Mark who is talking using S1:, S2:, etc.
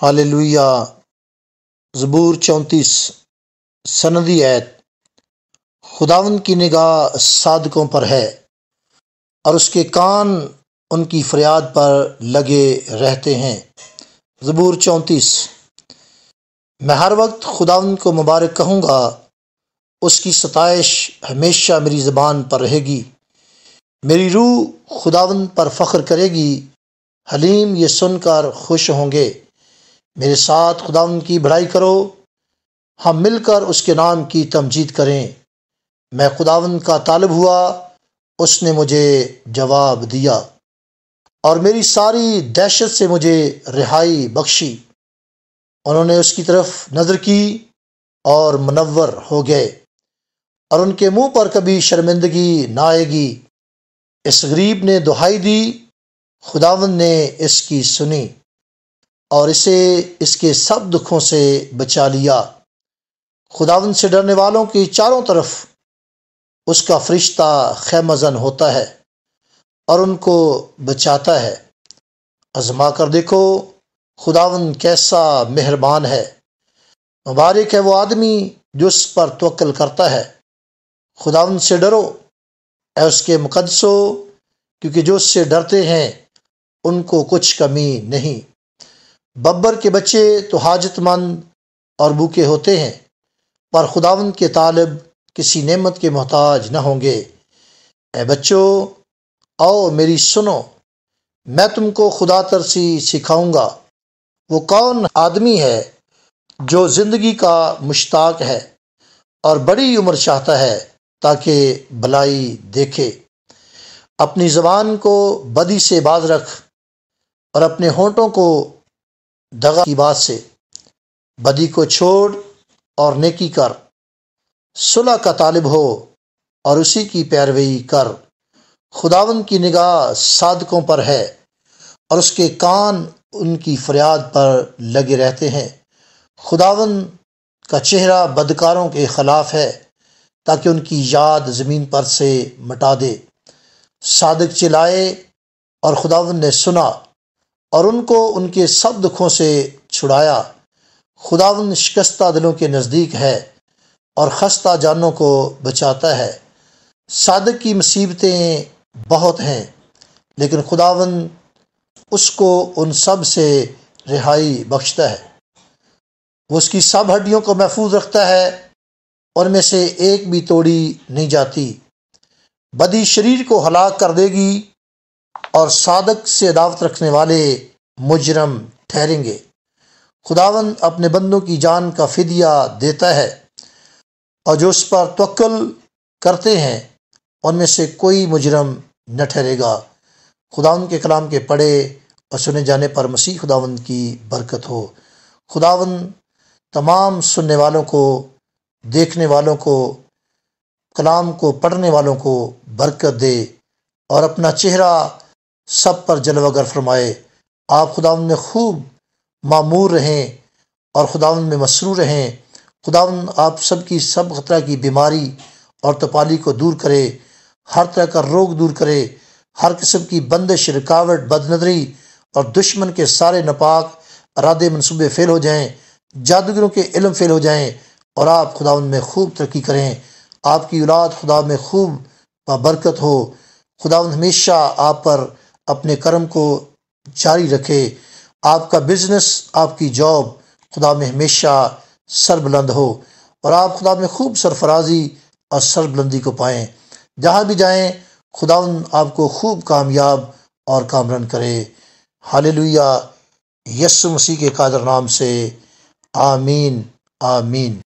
S1: hallelujah ज़बूर चौंतीस सनदी ऐत खुदावन की निगाह सादकों पर है और उसके कान उनकी फरियाद पर लगे रहते हैं ज़बूर चौंतीस मैं हर वक्त खुदावन को मुबारक कहूँगा उसकी सताइश हमेशा मेरी ज़बान पर रहेगी मेरी रूह खुदावन पर फ़ख्र करेगी हलीम ये सुनकर खुश होंगे मेरे साथ खुदा की भलाई करो हम मिलकर उसके नाम की तमजीद करें मैं खुदावन का तालब हुआ उसने मुझे जवाब दिया और मेरी सारी दहशत से मुझे रिहाई बख्शी उन्होंने उसकी तरफ नज़र की और मनवर हो गए और उनके मुंह पर कभी शर्मिंदगी ना आएगी इस गरीब ने दुहाई दी खुदावन ने इसकी सुनी और इसे इसके सब दुखों से बचा लिया खुदावन से डरने वालों की चारों तरफ उसका फरिश्ता खैमजन होता है और उनको बचाता है आजमा कर देखो खुदावन कैसा मेहरबान है मुबारक है वो आदमी जो उस पर तोल करता है खुदावन से डरो ऐ उसके मुकदसों क्योंकि जो उससे डरते हैं उनको कुछ कमी नहीं बब्बर के बच्चे तो हाजतमंद और भूखे होते हैं पर खुदावन के तालब किसी नेमत के मोहताज न होंगे ए बच्चों आओ मेरी सुनो मैं तुमको खुदा तरसी सिखाऊंगा वो कौन आदमी है जो ज़िंदगी का मुश्ताक है और बड़ी उम्र चाहता है ताकि भलाई देखे अपनी ज़बान को बदी से बाज रख और अपने होंठों को दगा की बात से बदी को छोड़ और नेकी कर सुलह का तालिब हो और उसी की पैरवी कर खुदावन की निगाह सादकों पर है और उसके कान उनकी फरियाद पर लगे रहते हैं खुदावन का चेहरा बदकारों के ख़िलाफ़ है ताकि उनकी याद ज़मीन पर से मटा दे सादक चिल्लाए और खुदावन ने सुना और उनको उनके सब दुखों से छुड़ाया खुदावन शिकस्ता दिलों के नज़दीक है और खस्ता जानों को बचाता है सादक की मुसीबतें बहुत हैं लेकिन खुदावन उसको उन सब से रिहाई बख्शता है वो उसकी सब हड्डियों को महफूज रखता है उनमें से एक भी तोड़ी नहीं जाती बदी शरीर को हलाक कर देगी और सादक से दावत रखने वाले मुजरम ठहरेंगे खुदावन अपने बंदों की जान का फिदिया देता है और जो उस पर तवक्ल करते हैं उनमें से कोई मुजरम न ठहरेगा खुदावन के कलाम के पढ़े और सुने जाने पर मसीह खुदावन की बरकत हो खुदावन तमाम सुनने वालों को देखने वालों को कलाम को पढ़ने वालों को बरकत दे और अपना चेहरा सब पर जलवागर फरमाए आप खुदा में खूब मामूर रहें और खुदा में मसरू रहें खुदा आप सब की सब खतरा की बीमारी और तपाली को दूर करे हर तरह का रोग दूर करे हर किस्म की बंदिश रुकावट बदनदरी और दुश्मन के सारे नपाक अरादे मनसूबे फेल हो जाएं जादूगरों के इलम फेल हो जाएं और आप खुदा में खूब तरक्की करें आपकी औलाद खुदा में खूब बरकत हो खुदा हमेशा आप पर अपने कर्म को जारी रखे आपका बिजनेस आपकी जॉब खुदा में हमेशा सरबुलंद हो और आप खुदा में खूब सरफराजी और सरबुलंदी को पाएँ जहाँ भी जाएँ खुदा आपको खूब कामयाब और कामरन करे हाल लुया यसु मसीह के कादर नाम से आमीन आमीन